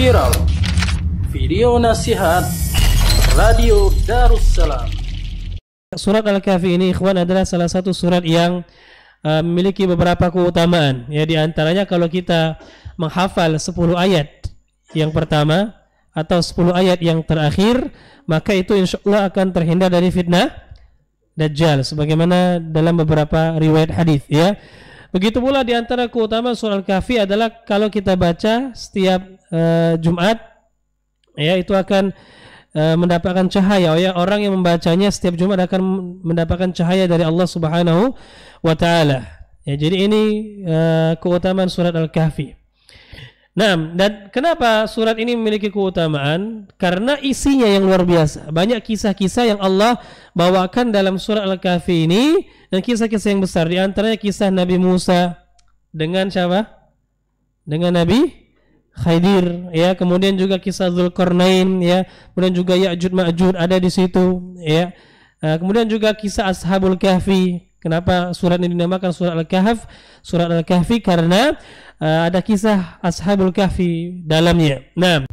viral video nasihat Radio Darussalam Surat Al-Kahfi ini ikhwan adalah salah satu surat yang uh, memiliki beberapa keutamaan ya di antaranya kalau kita menghafal 10 ayat yang pertama atau 10 ayat yang terakhir maka itu insya Allah akan terhindar dari fitnah dajjal sebagaimana dalam beberapa riwayat hadis ya Begitu pula di antara keutamaan surah Al-Kahfi adalah kalau kita baca setiap uh, Jumat ya itu akan uh, mendapatkan cahaya oh ya orang yang membacanya setiap Jumat akan mendapatkan cahaya dari Allah Subhanahu wa taala. Ya jadi ini uh, keutamaan surat Al-Kahfi. Nah, dan kenapa surat ini memiliki keutamaan? Karena isinya yang luar biasa. Banyak kisah-kisah yang Allah bawakan dalam surat Al-Kahfi ini dan kisah-kisah yang besar. Di antaranya kisah Nabi Musa dengan siapa? Dengan Nabi Khidir ya, kemudian juga kisah Zulkarnain ya, kemudian juga Ya'juj Ma'juj ada di situ ya. Eh, kemudian juga kisah Ashabul Kahfi, Kenapa surat ini dinamakan surat Al-Kahf? Surat Al-Kahfi karena uh, ada kisah Ashabul Kahfi dalamnya. Nah,